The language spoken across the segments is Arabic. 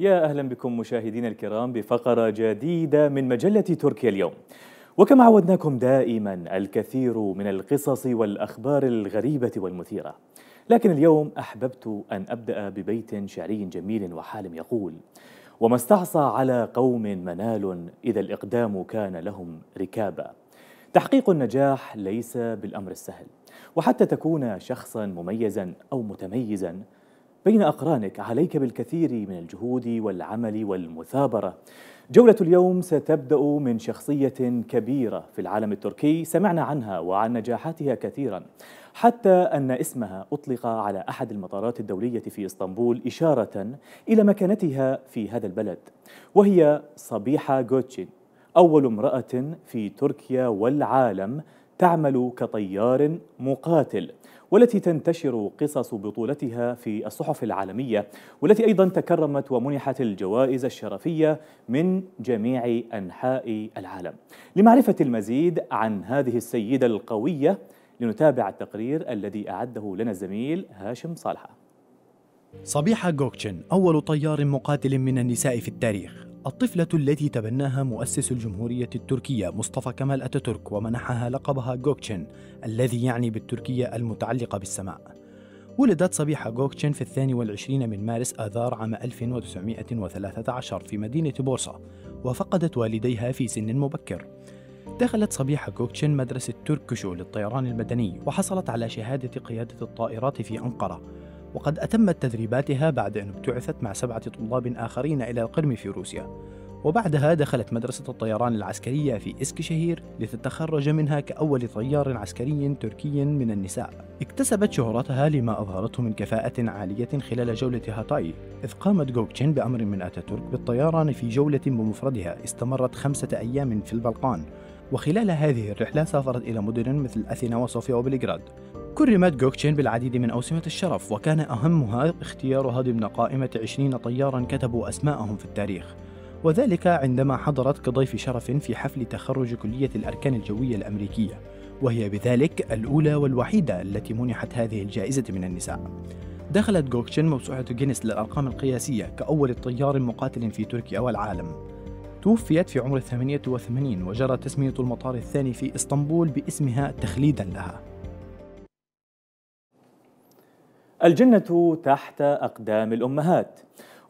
يا أهلا بكم مشاهدين الكرام بفقرة جديدة من مجلة تركيا اليوم وكما عودناكم دائما الكثير من القصص والأخبار الغريبة والمثيرة لكن اليوم أحببت أن أبدأ ببيت شعري جميل وحالم يقول وما استعصى على قوم منال إذا الإقدام كان لهم ركابا تحقيق النجاح ليس بالأمر السهل وحتى تكون شخصا مميزا أو متميزا بين أقرانك عليك بالكثير من الجهود والعمل والمثابرة جولة اليوم ستبدأ من شخصية كبيرة في العالم التركي سمعنا عنها وعن نجاحاتها كثيرا حتى أن اسمها أطلق على أحد المطارات الدولية في إسطنبول إشارة إلى مكانتها في هذا البلد وهي صبيحة غوتشين أول امرأة في تركيا والعالم تعمل كطيار مقاتل والتي تنتشر قصص بطولتها في الصحف العالمية والتي أيضا تكرمت ومنحت الجوائز الشرفية من جميع أنحاء العالم لمعرفة المزيد عن هذه السيدة القوية لنتابع التقرير الذي أعده لنا الزميل هاشم صالحة صبيحة جوكشن أول طيار مقاتل من النساء في التاريخ الطفلة التي تبناها مؤسس الجمهورية التركية مصطفى كمال أتاتورك ومنحها لقبها جوكتشن الذي يعني بالتركية المتعلقة بالسماء ولدت صبيحة جوكتشن في الثاني والعشرين من مارس آذار عام 1913 في مدينة بورصة وفقدت والديها في سن مبكر دخلت صبيحة جوكتشن مدرسة تركشو للطيران المدني وحصلت على شهادة قيادة الطائرات في أنقرة وقد أتمت تدريباتها بعد أن ابتعثت مع سبعة طلاب آخرين إلى القرم في روسيا وبعدها دخلت مدرسة الطيران العسكرية في إسكشهير لتتخرج منها كأول طيار عسكري تركي من النساء اكتسبت شهرتها لما أظهرته من كفاءة عالية خلال جولة هاتاي إذ قامت جوكتشين بأمر من أتاتورك بالطيران في جولة بمفردها استمرت خمسة أيام في البلقان وخلال هذه الرحلة سافرت إلى مدن مثل أثينا وصوفيا وبلغراد كرمت جوكتشين بالعديد من أوسمة الشرف وكان أهمها اختيارها ضمن قائمة عشرين طيارا كتبوا أسماءهم في التاريخ وذلك عندما حضرت كضيف شرف في حفل تخرج كلية الأركان الجوية الأمريكية وهي بذلك الأولى والوحيدة التي منحت هذه الجائزة من النساء دخلت جوكشن موسوعة جينيس للأرقام القياسية كأول طيار مقاتل في تركيا والعالم توفيت في عمر 88 وجرى تسمية المطار الثاني في إسطنبول باسمها تخليدا لها الجنة تحت أقدام الأمهات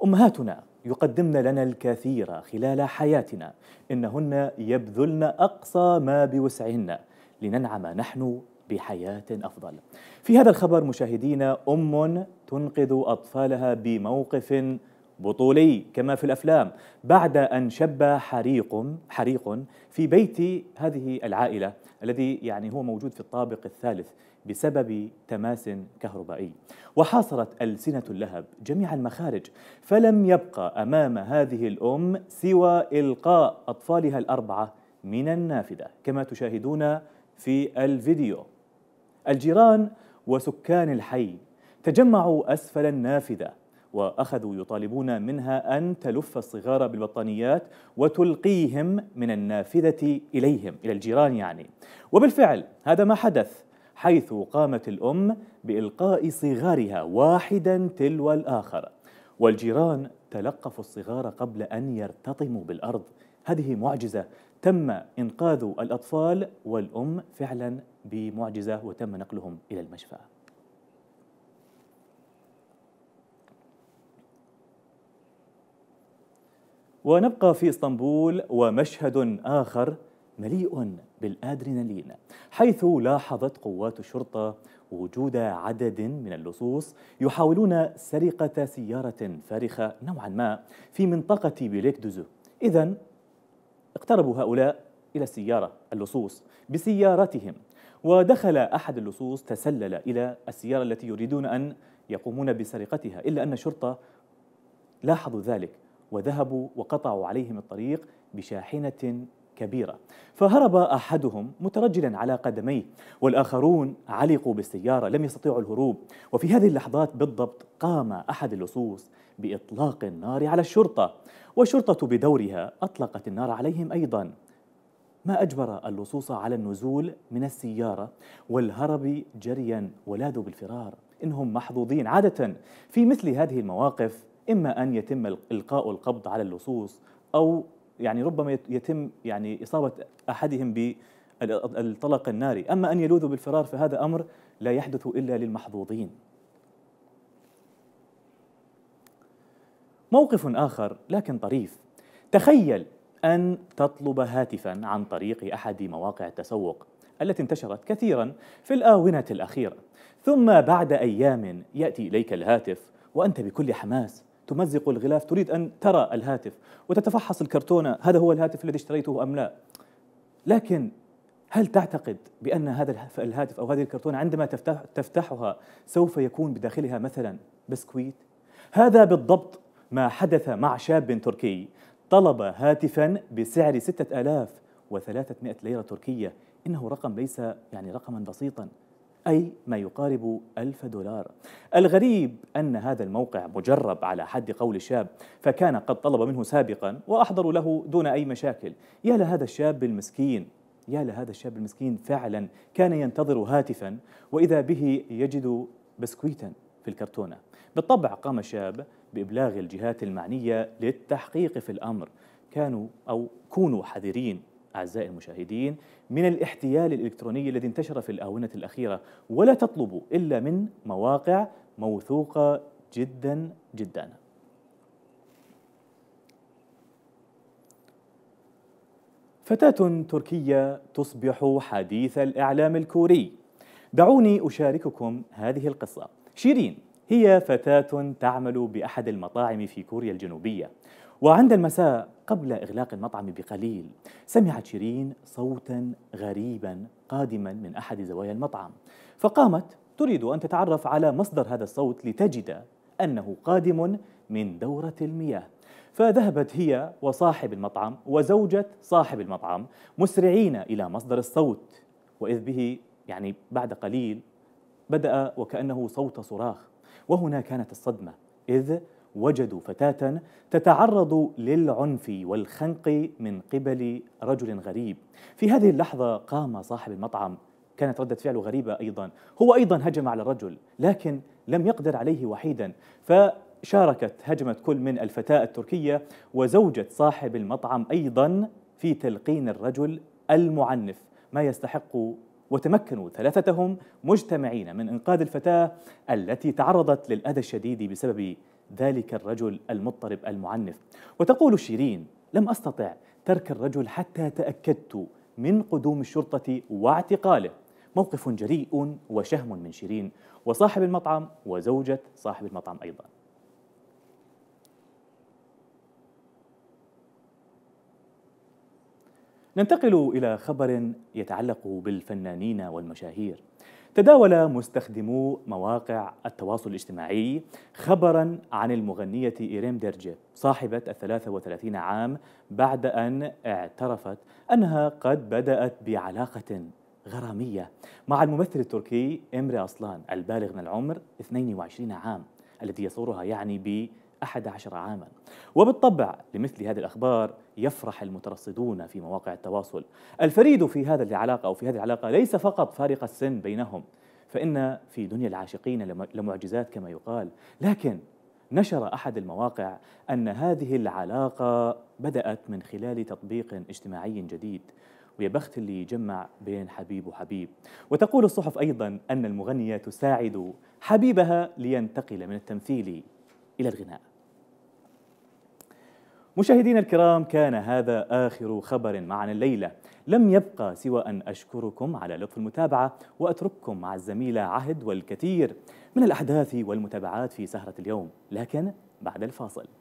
أمهاتنا يقدمن لنا الكثير خلال حياتنا إنهن يبذلن أقصى ما بوسعهن لننعم نحن بحياة أفضل في هذا الخبر مشاهدينا أم تنقذ أطفالها بموقف بطولي كما في الأفلام بعد أن شب حريق حريق في بيت هذه العائلة الذي يعني هو موجود في الطابق الثالث بسبب تماس كهربائي وحاصرت ألسنة اللهب جميع المخارج فلم يبقى أمام هذه الأم سوى إلقاء أطفالها الأربعة من النافذة كما تشاهدون في الفيديو الجيران وسكان الحي تجمعوا أسفل النافذة واخذوا يطالبون منها ان تلف الصغار بالبطانيات وتلقيهم من النافذه اليهم الى الجيران يعني وبالفعل هذا ما حدث حيث قامت الأم بإلقاء صغارها واحدا تلو الآخر والجيران تلقفوا الصغار قبل أن يرتطموا بالأرض هذه معجزة تم إنقاذ الأطفال والأم فعلا بمعجزة وتم نقلهم إلى المشفى ونبقى في اسطنبول ومشهد آخر مليء بالادرينالين حيث لاحظت قوات الشرطه وجود عدد من اللصوص يحاولون سرقه سياره فارخه نوعا ما في منطقه بليك دوزو اذا اقتربوا هؤلاء الى السياره اللصوص بسيارتهم ودخل احد اللصوص تسلل الى السياره التي يريدون ان يقومون بسرقتها الا ان الشرطه لاحظوا ذلك وذهبوا وقطعوا عليهم الطريق بشاحنه كبيرة فهرب أحدهم مترجلا على قدميه والآخرون علقوا بالسيارة لم يستطيعوا الهروب وفي هذه اللحظات بالضبط قام أحد اللصوص بإطلاق النار على الشرطة والشرطة بدورها أطلقت النار عليهم أيضا ما أجبر اللصوص على النزول من السيارة والهرب جريا ولاذوا بالفرار إنهم محظوظين عادة في مثل هذه المواقف إما أن يتم إلقاء القبض على اللصوص أو يعني ربما يتم يعني إصابة أحدهم بالطلق الناري أما أن يلوذوا بالفرار فهذا أمر لا يحدث إلا للمحظوظين موقف آخر لكن طريف تخيل أن تطلب هاتفا عن طريق أحد مواقع التسوق التي انتشرت كثيرا في الآونة الأخيرة ثم بعد أيام يأتي إليك الهاتف وأنت بكل حماس تمزق الغلاف تريد أن ترى الهاتف وتتفحص الكرتونة هذا هو الهاتف الذي اشتريته أم لا لكن هل تعتقد بأن هذا الهاتف أو هذه الكرتونة عندما تفتح تفتحها سوف يكون بداخلها مثلا بسكويت؟ هذا بالضبط ما حدث مع شاب تركي طلب هاتفا بسعر 6300 ليرة تركية إنه رقم ليس يعني رقما بسيطا أي ما يقارب ألف دولار الغريب أن هذا الموقع مجرب على حد قول الشاب فكان قد طلب منه سابقا وأحضروا له دون أي مشاكل يا لهذا الشاب المسكين يا لهذا الشاب المسكين فعلا كان ينتظر هاتفا وإذا به يجد بسكويتا في الكرتونة بالطبع قام الشاب بإبلاغ الجهات المعنية للتحقيق في الأمر كانوا أو كونوا حذرين أعزائي المشاهدين من الاحتيال الإلكتروني الذي انتشر في الآونة الأخيرة ولا تطلب إلا من مواقع موثوقة جدا جدا فتاة تركية تصبح حديث الإعلام الكوري دعوني أشارككم هذه القصة شيرين هي فتاة تعمل بأحد المطاعم في كوريا الجنوبية وعند المساء قبل إغلاق المطعم بقليل سمعت شيرين صوتا غريبا قادما من أحد زوايا المطعم فقامت تريد أن تتعرف على مصدر هذا الصوت لتجد أنه قادم من دورة المياه فذهبت هي وصاحب المطعم وزوجة صاحب المطعم مسرعين إلى مصدر الصوت وإذ به يعني بعد قليل بدأ وكأنه صوت صراخ وهنا كانت الصدمة إذ وجدوا فتاة تتعرض للعنف والخنق من قبل رجل غريب. في هذه اللحظة قام صاحب المطعم، كانت ردة فعله غريبة أيضا، هو أيضا هجم على الرجل، لكن لم يقدر عليه وحيدا، ف شاركت هجمة كل من الفتاة التركية وزوجة صاحب المطعم أيضا في تلقين الرجل المعنف ما يستحق وتمكنوا ثلاثتهم مجتمعين من إنقاذ الفتاة التي تعرضت للأذى الشديد بسبب ذلك الرجل المضطرب المعنف وتقول شيرين لم أستطع ترك الرجل حتى تأكدت من قدوم الشرطة واعتقاله موقف جريء وشهم من شيرين وصاحب المطعم وزوجة صاحب المطعم أيضا ننتقل إلى خبر يتعلق بالفنانين والمشاهير تداول مستخدمو مواقع التواصل الاجتماعي خبرا عن المغنية إيريم ديرجي صاحبة الثلاثة وثلاثين عام بعد أن اعترفت أنها قد بدأت بعلاقة غرامية مع الممثل التركي إمري أصلان البالغ من العمر 22 عام الذي يصورها يعني ب 11 عاما وبالطبع لمثل هذه الأخبار يفرح المترصدون في مواقع التواصل الفريد في هذا العلاقة أو في هذه العلاقة ليس فقط فارق السن بينهم فإن في دنيا العاشقين لمعجزات كما يقال لكن نشر أحد المواقع أن هذه العلاقة بدأت من خلال تطبيق اجتماعي جديد ويا بخت اللي يجمع بين حبيب وحبيب وتقول الصحف أيضا أن المغنية تساعد حبيبها لينتقل من التمثيل إلى الغناء مشاهدينا الكرام كان هذا آخر خبر معنا الليلة لم يبقى سوى أن أشكركم على لطف المتابعة وأترككم مع الزميلة عهد والكثير من الأحداث والمتابعات في سهرة اليوم لكن بعد الفاصل